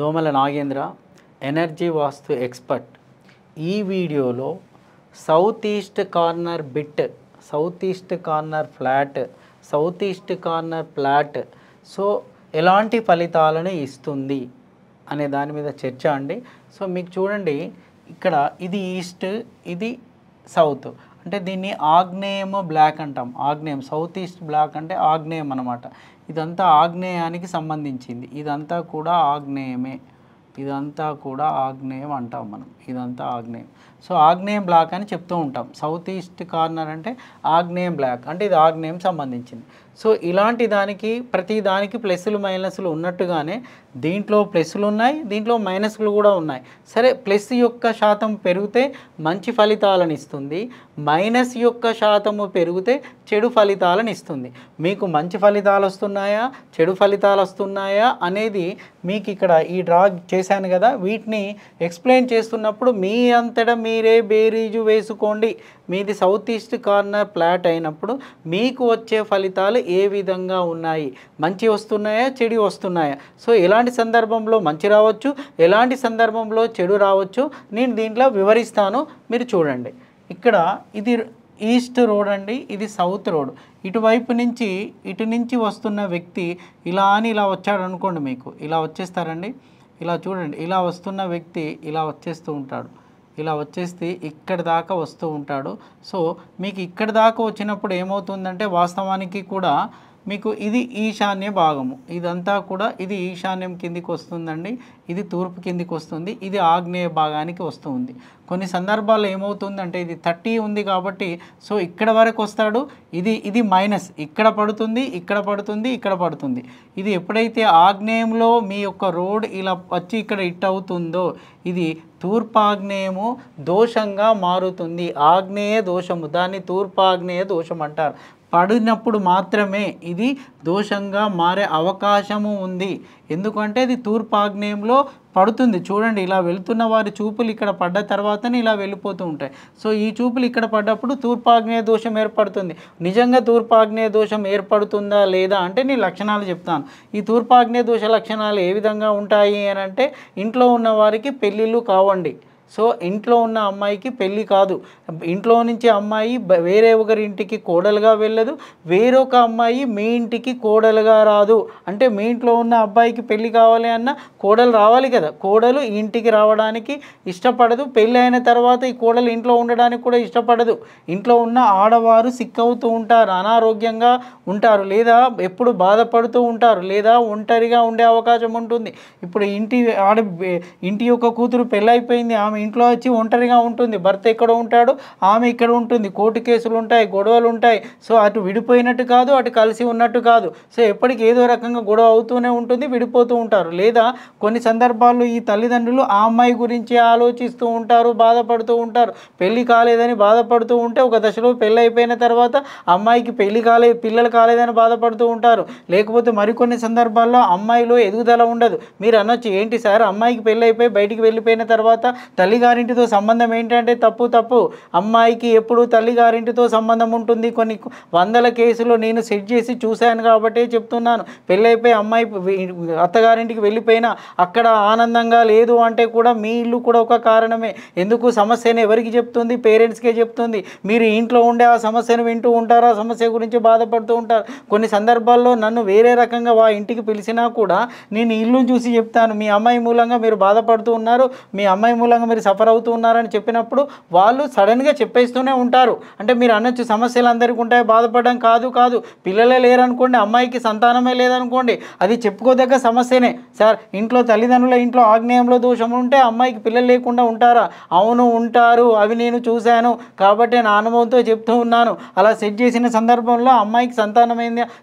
దోమల నాగేంద్ర ఎనర్జీ వాస్తు ఎక్స్పర్ట్ ఈ వీడియోలో south east corner bit south east corner flat south east corner flat so ఎలాంటి ఫలితాలను ఇస్తుంది అనే దాని మీద చర్చ అండి సో మీకు చూడండి ఇక్కడ ఇది ఈస్ట్ ఇది సౌత్ అంటే దీన్ని ఆగ్నేయము బ్లాక్ అంటాం ఆగ్నేయం సౌత్ ఈస్ట్ బ్లాక్ అంటే ఆగ్నేయం అనమాట ఇదంతా ఆగ్నేయానికి సంబంధించింది ఇదంతా కూడా ఆగ్నేయమే ఇదంతా కూడా ఆగ్నేయం అంటాం మనం ఇదంతా ఆగ్నేయం సో ఆగ్నేయం బ్లాక్ అని చెప్తూ ఉంటాం సౌత్ ఈస్ట్ కార్నర్ అంటే ఆగ్నేయం బ్లాక్ అంటే ఇది ఆగ్నేయం సంబంధించింది సో ఇలాంటి దానికి ప్రతి దానికి ప్లస్లు మైనస్లు ఉన్నట్టుగానే దీంట్లో ప్లస్లు ఉన్నాయి దీంట్లో మైనస్లు కూడా ఉన్నాయి సరే ప్లస్ యొక్క శాతం పెరిగితే మంచి ఫలితాలను ఇస్తుంది మైనస్ యొక్క శాతము పెరిగితే చెడు ఫలితాలను ఇస్తుంది మీకు మంచి ఫలితాలు వస్తున్నాయా చెడు ఫలితాలు వస్తున్నాయా అనేది మీకు ఇక్కడ ఈ డ్రా చేశాను కదా వీటిని ఎక్స్ప్లెయిన్ చేస్తున్నప్పుడు మీ అంతటా మీరే బేరీజు వేసుకోండి మీది సౌత్ ఈస్ట్ కార్నర్ ప్లాట్ అయినప్పుడు మీకు వచ్చే ఫలితాలు ఏ విధంగా ఉన్నాయి మంచి వస్తున్నాయా చెడు వస్తున్నాయా సో ఎలాంటి సందర్భంలో మంచి రావచ్చు ఎలాంటి సందర్భంలో చెడు రావచ్చు నేను దీంట్లో వివరిస్తాను మీరు చూడండి ఇక్కడ ఇది ఈస్ట్ రోడ్ అండి ఇది సౌత్ రోడ్ ఇటువైపు నుంచి ఇటు నుంచి వస్తున్న వ్యక్తి ఇలా అని ఇలా వచ్చాడు అనుకోండి మీకు ఇలా వచ్చేస్తారండి ఇలా చూడండి ఇలా వస్తున్న వ్యక్తి ఇలా వచ్చేస్తూ ఉంటాడు ఇలా వచ్చేసి ఇక్కడ దాకా వస్తూ ఉంటాడు సో మీకు ఇక్కడ దాకా వచ్చినప్పుడు ఏమవుతుందంటే వాస్తవానికి కూడా మీకు ఇది ఈశాన్య భాగము ఇదంతా కూడా ఇది ఈశాన్యం కిందికి వస్తుందండి ఇది తూర్పు కిందికి వస్తుంది ఇది ఆగ్నేయ భాగానికి వస్తుంది కొన్ని సందర్భాల్లో ఏమవుతుందంటే ఇది థర్టీ ఉంది కాబట్టి సో ఇక్కడ వరకు వస్తాడు ఇది ఇది మైనస్ ఇక్కడ పడుతుంది ఇక్కడ పడుతుంది ఇక్కడ పడుతుంది ఇది ఎప్పుడైతే ఆగ్నేయంలో మీ యొక్క రోడ్ ఇలా వచ్చి ఇక్కడ ఇట్ అవుతుందో ఇది తూర్పాగ్నేయము దోషంగా మారుతుంది ఆగ్నేయ దోషము దాన్ని తూర్పాగ్నేయ దోషం అంటారు పడినప్పుడు మాత్రమే ఇది దోషంగా మారే అవకాశము ఉంది ఎందుకంటే ఇది తూర్పాగ్నేయంలో పడుతుంది చూడండి ఇలా వెళ్తున్న వారి చూపులు ఇక్కడ పడ్డ తర్వాతనే ఇలా వెళ్ళిపోతూ ఉంటాయి సో ఈ చూపులు ఇక్కడ పడ్డప్పుడు తూర్పాగ్నేయ దోషం ఏర్పడుతుంది నిజంగా తూర్పాగ్నేయ దోషం ఏర్పడుతుందా లేదా అంటే నేను లక్షణాలు చెప్తాను ఈ తూర్పాగ్నేయ దోష లక్షణాలు ఏ విధంగా ఉంటాయి అని అంటే ఇంట్లో ఉన్న వారికి పెళ్ళిళ్ళు కావండి సో ఇంట్లో ఉన్న అమ్మాయికి పెళ్ళి కాదు ఇంట్లో నుంచి అమ్మాయి వేరే ఒకరి ఇంటికి కోడలుగా వెళ్ళదు వేరొక అమ్మాయి మీ ఇంటికి కోడలుగా రాదు అంటే మీ ఇంట్లో ఉన్న అబ్బాయికి పెళ్ళి కావాలి అన్న కోడలు రావాలి కదా కోడలు ఇంటికి రావడానికి ఇష్టపడదు పెళ్ళి అయిన తర్వాత ఈ కోడలు ఇంట్లో ఉండడానికి కూడా ఇష్టపడదు ఇంట్లో ఉన్న ఆడవారు సిక్కవుతూ ఉంటారు అనారోగ్యంగా ఉంటారు లేదా ఎప్పుడు బాధపడుతూ ఉంటారు లేదా ఒంటరిగా ఉండే అవకాశం ఉంటుంది ఇప్పుడు ఇంటి ఆడ ఇంటి యొక్క కూతురు పెళ్ళైపోయింది ఆమె ఇంట్లో వచ్చి ఒంటరిగా ఉంటుంది భర్త ఎక్కడ ఉంటాడు ఆమె ఇక్కడ ఉంటుంది కోర్టు కేసులు ఉంటాయి గొడవలు ఉంటాయి సో అటు విడిపోయినట్టు కాదు అటు కలిసి ఉన్నట్టు కాదు సో ఎప్పటికీ ఏదో రకంగా గొడవ అవుతూనే ఉంటుంది విడిపోతూ ఉంటారు లేదా కొన్ని సందర్భాల్లో ఈ తల్లిదండ్రులు ఆ అమ్మాయి గురించి ఆలోచిస్తూ ఉంటారు బాధపడుతూ ఉంటారు పెళ్లి కాలేదని బాధపడుతూ ఉంటే ఒక దశలో పెళ్ళి అయిపోయిన తర్వాత అమ్మాయికి పెళ్లి కాలే పిల్లలు కాలేదని బాధపడుతూ ఉంటారు లేకపోతే మరికొన్ని సందర్భాల్లో అమ్మాయిలో ఎదుగుదల ఉండదు మీరు అనొచ్చు ఏంటి సార్ అమ్మాయికి పెళ్ళి అయిపోయి బయటికి వెళ్ళిపోయిన తర్వాత తల్లి తల్లిగారింటితో సంబంధం ఏంటంటే తప్పు తప్పు అమ్మాయికి ఎప్పుడు తల్లిగారింటితో సంబంధం ఉంటుంది కొన్ని వందల కేసులు నేను సెట్ చేసి చూశాను కాబట్టి చెప్తున్నాను పెళ్ళైపోయి అమ్మాయి అత్తగారింటికి వెళ్ళిపోయినా అక్కడ ఆనందంగా లేదు అంటే కూడా మీ ఇల్లు కూడా ఒక కారణమే ఎందుకు సమస్యను ఎవరికి చెప్తుంది పేరెంట్స్కే చెప్తుంది మీరు ఇంట్లో ఉండే ఆ సమస్యను వింటూ ఉంటారు ఆ సమస్య గురించి బాధపడుతూ ఉంటారు కొన్ని సందర్భాల్లో నన్ను వేరే రకంగా వా ఇంటికి పిలిచినా కూడా నేను ఇల్లును చూసి చెప్తాను మీ అమ్మాయి మూలంగా మీరు బాధపడుతూ ఉన్నారు మీ అమ్మాయి మూలంగా మీరు సఫర్ అవుతూ ఉన్నారని చెప్పినప్పుడు వాళ్ళు సడన్గా చెప్పేస్తూనే ఉంటారు అంటే మీరు అనొచ్చు సమస్యలు అందరికీ ఉంటాయి బాధపడడం కాదు కాదు పిల్లలే లేరనుకోండి అమ్మాయికి సంతానమే లేదనుకోండి అది చెప్పుకోదగ్గ సమస్యనే సార్ ఇంట్లో తల్లిదండ్రుల ఇంట్లో ఆగ్నేయంలో దోషం ఉంటే అమ్మాయికి పిల్లలు లేకుండా ఉంటారా అవును ఉంటారు అవి నేను చూశాను కాబట్టి నా అనుభవంతో చెప్తూ ఉన్నాను అలా సెట్ చేసిన సందర్భంలో అమ్మాయికి సంతానమైన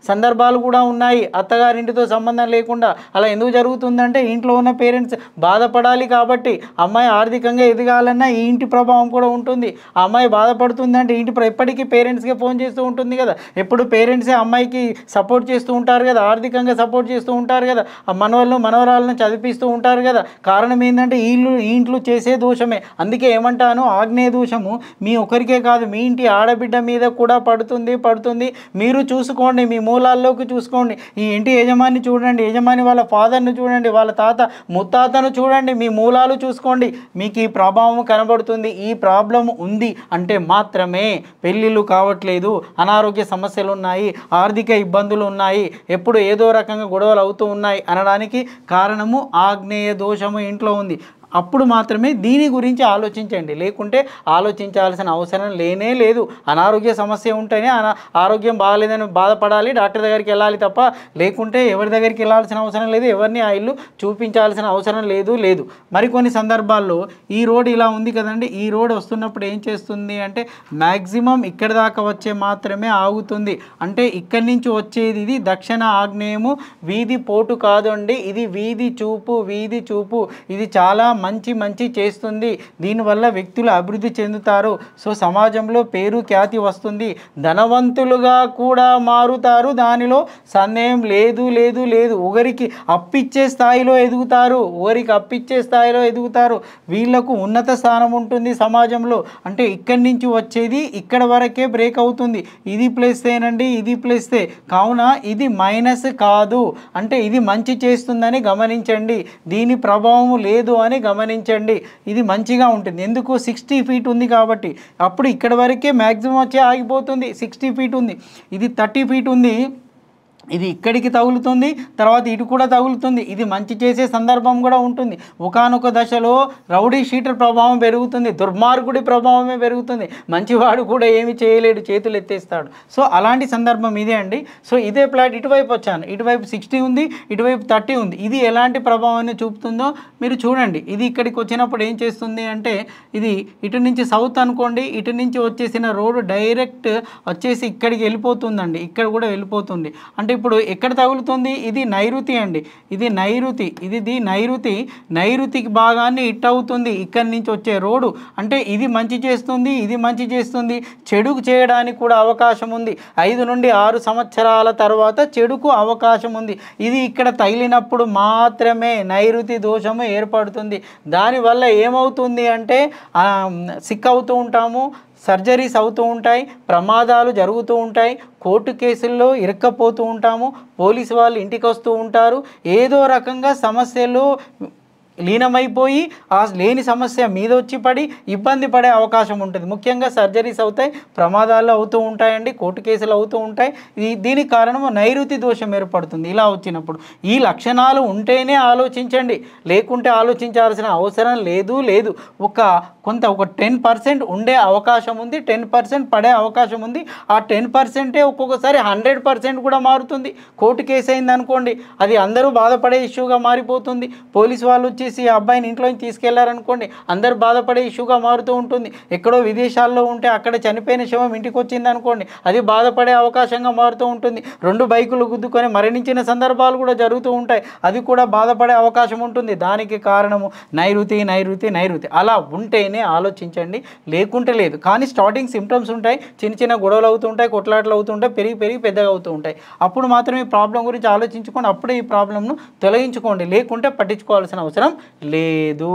సందర్భాలు కూడా ఉన్నాయి అత్తగారింటితో సంబంధం లేకుండా అలా ఎందుకు జరుగుతుందంటే ఇంట్లో ఉన్న పేరెంట్స్ బాధపడాలి కాబట్టి అమ్మాయి ఆర్థిక ఆర్థికంగా ఎదగాలన్నా ఈ ఇంటి ప్రభావం కూడా ఉంటుంది అమ్మాయి అమ్మాయి బాధపడుతుందంటే ఇంటి ఎప్పటికీ పేరెంట్స్కే ఫోన్ చేస్తూ ఉంటుంది కదా ఎప్పుడు పేరెంట్సే అమ్మాయికి సపోర్ట్ చేస్తూ ఉంటారు కదా ఆర్థికంగా సపోర్ట్ చేస్తూ ఉంటారు కదా ఆ మనవాళ్ళు మనవరాలను చదివిస్తూ ఉంటారు కదా కారణం ఏంటంటే వీళ్ళు ఇంట్లో చేసే దోషమే అందుకే ఏమంటాను ఆగ్నేయ దోషము మీ ఒకరికే కాదు మీ ఇంటి ఆడబిడ్డ మీద కూడా పడుతుంది పడుతుంది మీరు చూసుకోండి మీ మూలాల్లోకి చూసుకోండి ఈ ఇంటి యజమాని చూడండి యజమాని వాళ్ళ ఫాదర్ను చూడండి వాళ్ళ తాత ముత్తాతను చూడండి మీ మూలాలు చూసుకోండి మీ మీకు ఈ ప్రభావం కనబడుతుంది ఈ ప్రాబ్లం ఉంది అంటే మాత్రమే పెళ్ళిళ్ళు కావట్లేదు అనారోగ్య సమస్యలు ఉన్నాయి ఆర్థిక ఇబ్బందులు ఉన్నాయి ఎప్పుడు ఏదో రకంగా గొడవలు అవుతూ ఉన్నాయి అనడానికి కారణము ఆగ్నేయ దోషము ఇంట్లో ఉంది అప్పుడు మాత్రమే దీని గురించి ఆలోచించండి లేకుంటే ఆలోచించాల్సిన అవసరం లేనే లేదు అనారోగ్య సమస్య ఉంటేనే ఆరోగ్యం బాగాలేదని బాధపడాలి డాక్టర్ దగ్గరికి వెళ్ళాలి తప్ప లేకుంటే ఎవరి దగ్గరికి వెళ్ళాల్సిన అవసరం లేదు ఎవరిని ఆ ఇల్లు చూపించాల్సిన అవసరం లేదు లేదు మరికొన్ని సందర్భాల్లో ఈ రోడ్ ఇలా ఉంది కదండి ఈ రోడ్ వస్తున్నప్పుడు ఏం చేస్తుంది అంటే మ్యాక్సిమం ఇక్కడ దాకా వచ్చే మాత్రమే ఆగుతుంది అంటే ఇక్కడి నుంచి వచ్చేది ఇది దక్షిణ ఆగ్నేయము వీధి పోటు కాదండి ఇది వీధి చూపు వీధి చూపు ఇది చాలా మంచి మంచి చేస్తుంది దీనివల్ల వ్యక్తులు అభివృద్ధి చెందుతారు సో సమాజంలో పేరు ఖ్యాతి వస్తుంది ధనవంతులుగా కూడా మారుతారు దానిలో సందేహం లేదు లేదు లేదు ఒకరికి అప్పిచ్చే స్థాయిలో ఎదుగుతారు ఒకరికి అప్పిచ్చే స్థాయిలో ఎదుగుతారు వీళ్లకు ఉన్నత స్థానం ఉంటుంది సమాజంలో అంటే ఇక్కడి నుంచి వచ్చేది ఇక్కడ వరకే బ్రేక్ అవుతుంది ఇది ప్లేస్తేనండి ఇది ప్లేస్తే కావున ఇది మైనస్ కాదు అంటే ఇది మంచి చేస్తుందని గమనించండి దీని ప్రభావం లేదు అని గమనించండి ఇది మంచిగా ఉంటుంది ఎందుకు సిక్స్టీ ఫీట్ ఉంది కాబట్టి అప్పుడు ఇక్కడ వరకే మ్యాక్సిమం వచ్చి ఆగిపోతుంది సిక్స్టీ ఫీట్ ఉంది ఇది థర్టీ ఫీట్ ఉంది ఇది ఇక్కడికి తగులుతుంది తర్వాత ఇటు కూడా తగులుతుంది ఇది మంచి చేసే సందర్భం కూడా ఉంటుంది ఒకనొక దశలో రౌడీ షీటర్ ప్రభావం పెరుగుతుంది దుర్మార్గుడి ప్రభావమే పెరుగుతుంది మంచివాడు కూడా ఏమి చేయలేడు చేతులు ఎత్తేస్తాడు సో అలాంటి సందర్భం ఇదే అండి సో ఇదే ప్లాట్ ఇటువైపు వచ్చాను ఇటువైపు సిక్స్టీ ఉంది ఇటువైపు థర్టీ ఉంది ఇది ఎలాంటి ప్రభావాన్ని చూపుతుందో మీరు చూడండి ఇది ఇక్కడికి వచ్చినప్పుడు ఏం చేస్తుంది అంటే ఇది ఇటు నుంచి సౌత్ అనుకోండి ఇటు నుంచి వచ్చేసిన రోడ్డు డైరెక్ట్ వచ్చేసి ఇక్కడికి వెళ్ళిపోతుందండి ఇక్కడ కూడా వెళ్ళిపోతుంది అంటే ఇప్పుడు ఎక్కడ తగులుతుంది ఇది నైరుతి అండి ఇది నైరుతి ఇది ది నైరుతి నైరుతికి భాగాన్ని ఇట్ అవుతుంది ఇక్కడి నుంచి వచ్చే రోడ్డు అంటే ఇది మంచి చేస్తుంది ఇది మంచి చేస్తుంది చెడుకు చేయడానికి కూడా అవకాశం ఉంది ఐదు నుండి ఆరు సంవత్సరాల తర్వాత చెడుకు అవకాశం ఉంది ఇది ఇక్కడ తగిలినప్పుడు మాత్రమే నైరుతి దోషము ఏర్పడుతుంది దానివల్ల ఏమవుతుంది అంటే సిక్ అవుతూ ఉంటాము సర్జరీస్ అవుతూ ఉంటాయి ప్రమాదాలు జరుగుతూ ఉంటాయి కోర్టు కేసుల్లో ఇరక్కపోతూ ఉంటాము పోలీసు వాళ్ళు ఇంటికి వస్తూ ఉంటారు ఏదో రకంగా సమస్యలు లీనమైపోయి ఆ లేని సమస్య మీద వచ్చి పడి ఇబ్బంది పడే అవకాశం ఉంటుంది ముఖ్యంగా సర్జరీస్ అవుతాయి ప్రమాదాలు అవుతూ ఉంటాయండి కోర్టు కేసులు అవుతూ ఉంటాయి దీనికి కారణం నైరుతి దోషం ఏర్పడుతుంది ఇలా వచ్చినప్పుడు ఈ లక్షణాలు ఉంటేనే ఆలోచించండి లేకుంటే ఆలోచించాల్సిన అవసరం లేదు లేదు ఒక కొంత ఒక టెన్ పర్సెంట్ ఉండే అవకాశం ఉంది టెన్ పర్సెంట్ పడే అవకాశం ఉంది ఆ టెన్ పర్సెంటే ఒక్కొక్కసారి హండ్రెడ్ పర్సెంట్ కూడా మారుతుంది కోర్టు కేసు అయింది అనుకోండి అది అందరూ బాధపడే ఇష్యూగా మారిపోతుంది పోలీసు వాళ్ళు వచ్చి చేసి ఆ అబ్బాయిని ఇంట్లో తీసుకెళ్లారనుకోండి అందరు బాధపడే ఇష్యూగా మారుతూ ఉంటుంది ఎక్కడో విదేశాల్లో ఉంటే అక్కడ చనిపోయిన శవం ఇంటికి వచ్చింది అనుకోండి అది బాధపడే అవకాశంగా మారుతూ ఉంటుంది రెండు బైకులు గుద్దుకొని మరణించిన సందర్భాలు కూడా జరుగుతూ ఉంటాయి అది కూడా బాధపడే అవకాశం ఉంటుంది దానికి కారణము నైరుతి నైరుతి నైరుతి అలా ఉంటేనే ఆలోచించండి లేకుంటే లేదు కానీ స్టార్టింగ్ సిమ్టమ్స్ ఉంటాయి చిన్న చిన్న గొడవలు అవుతూ ఉంటాయి కొట్లాటలు అవుతూ ఉంటాయి పెరిగి పెరిగి పెద్దగా అవుతూ ఉంటాయి అప్పుడు మాత్రమే ప్రాబ్లం గురించి ఆలోచించుకోండి అప్పుడే ఈ ప్రాబ్లంను తొలగించుకోండి లేకుంటే పట్టించుకోవాల్సిన అవసరం అవసరం లేదు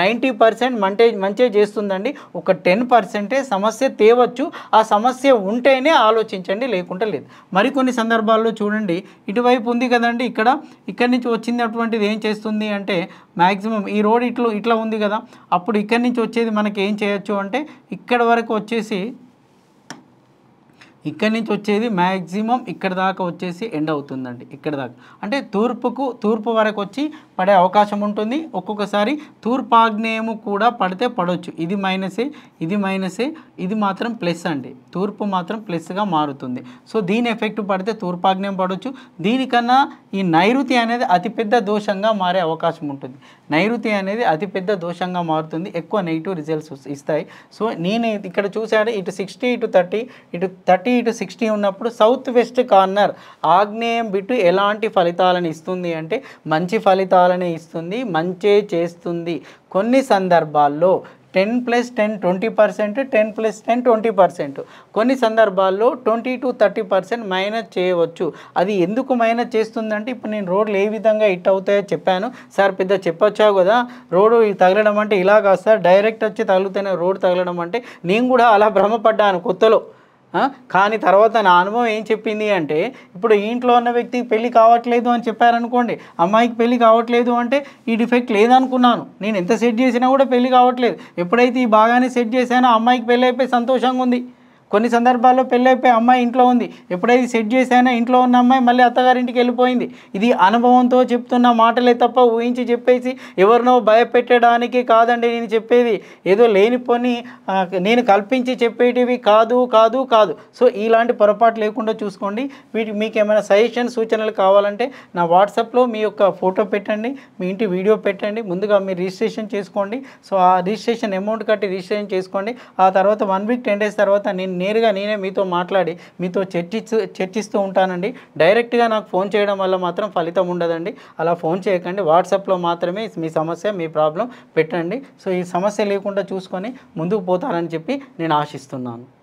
నైంటీ పర్సెంట్ మంటే మంచి చేస్తుందండి ఒక టెన్ పర్సెంటే సమస్య తేవచ్చు ఆ సమస్య ఉంటేనే ఆలోచించండి లేకుంటే లేదు మరికొన్ని సందర్భాల్లో చూడండి ఇటువైపు ఉంది కదండి ఇక్కడ ఇక్కడి నుంచి వచ్చినటువంటిది ఏం చేస్తుంది అంటే మ్యాక్సిమం ఈ రోడ్ ఇట్లా ఇట్లా ఉంది కదా అప్పుడు ఇక్కడి నుంచి వచ్చేది మనకి ఏం చేయొచ్చు అంటే ఇక్కడ వరకు వచ్చేసి ఇక్కడి నుంచి వచ్చేది మ్యాక్సిమం ఇక్కడ దాకా వచ్చేసి ఎండ్ అవుతుందండి ఇక్కడ దాకా అంటే తూర్పుకు తూర్పు వరకు వచ్చి పడే అవకాశం ఉంటుంది ఒక్కొక్కసారి తూర్పాగ్నేయము కూడా పడితే పడవచ్చు ఇది మైనసే ఇది మైనసే ఇది మాత్రం ప్లస్ అండి తూర్పు మాత్రం ప్లస్గా మారుతుంది సో దీని ఎఫెక్ట్ పడితే తూర్పాగ్నేయం పడవచ్చు దీనికన్నా ఈ నైరుతి అనేది అతిపెద్ద దోషంగా మారే అవకాశం ఉంటుంది నైరుతి అనేది అతిపెద్ద దోషంగా మారుతుంది ఎక్కువ నెగిటివ్ రిజల్ట్స్ ఇస్తాయి సో నేను ఇక్కడ చూశాను ఇటు సిక్స్టీ ఇటు థర్టీ ఇటు థర్టీ ఫార్టీ టు సిక్స్టీ ఉన్నప్పుడు సౌత్ వెస్ట్ కార్నర్ ఆగ్నేయం బిట్టు ఎలాంటి ఫలితాలను ఇస్తుంది అంటే మంచి ఫలితాలని ఇస్తుంది మంచే చేస్తుంది కొన్ని సందర్భాల్లో ten plus ten twenty percent ten plus ten twenty percent కొన్ని సందర్భాల్లో twenty to thirty percent minus చేయవచ్చు అది ఎందుకు మైనస్ చేస్తుందంటే ఇప్పుడు నేను రోడ్లు ఏ విధంగా హిట్ అవుతాయో చెప్పాను సార్ పెద్ద చెప్పొచ్చావు కదా రోడ్డు తగలడం అంటే ఇలా కాదు సార్ డైరెక్ట్ వచ్చి తగులుతాయి రోడ్ తగలడం అంటే నేను కూడా అలా భ్రమపడ్డాను కొత్తలో కానీ తర్వాత నా అనుభవం ఏం చెప్పింది అంటే ఇప్పుడు ఇంట్లో ఉన్న వ్యక్తికి పెళ్ళి కావట్లేదు అని చెప్పారనుకోండి అమ్మాయికి పెళ్ళి కావట్లేదు అంటే ఈ డిఫెక్ట్ లేదనుకున్నాను నేను ఎంత సెట్ చేసినా కూడా పెళ్ళి కావట్లేదు ఎప్పుడైతే ఈ బాగానే సెట్ చేశానో అమ్మాయికి పెళ్ళి అయిపోయి సంతోషంగా ఉంది కొన్ని సందర్భాల్లో పెళ్ళైపోయి అమ్మాయి ఇంట్లో ఉంది ఎప్పుడైతే సెట్ చేసానో ఇంట్లో ఉన్న అమ్మాయి మళ్ళీ అత్తగారింటికి వెళ్ళిపోయింది ఇది అనుభవంతో చెప్తున్న మాటలే తప్ప ఊహించి చెప్పేసి ఎవరినో భయపెట్టడానికి కాదండి నేను చెప్పేది ఏదో లేనిపోని నేను కల్పించి చెప్పేటివి కాదు కాదు కాదు సో ఇలాంటి పొరపాటు లేకుండా చూసుకోండి వీటి మీకు ఏమైనా సజెషన్ సూచనలు కావాలంటే నా వాట్సాప్లో మీ యొక్క ఫోటో పెట్టండి మీ ఇంటి వీడియో పెట్టండి ముందుగా మీరు రిజిస్ట్రేషన్ చేసుకోండి సో ఆ రిజిస్ట్రేషన్ అమౌంట్ కట్టి రిజిస్ట్రేషన్ చేసుకోండి ఆ తర్వాత వన్ వీక్ టెన్ డేస్ తర్వాత నేను నేరుగా నేనే మీతో మాట్లాడి మీతో చర్చిస్తూ చర్చిస్తూ ఉంటానండి డైరెక్ట్గా నాకు ఫోన్ చేయడం వల్ల మాత్రం ఫలితం ఉండదండి అలా ఫోన్ చేయకండి వాట్సాప్లో మాత్రమే మీ సమస్య మీ ప్రాబ్లం పెట్టండి సో ఈ సమస్య లేకుండా చూసుకొని ముందుకు పోతారని చెప్పి నేను ఆశిస్తున్నాను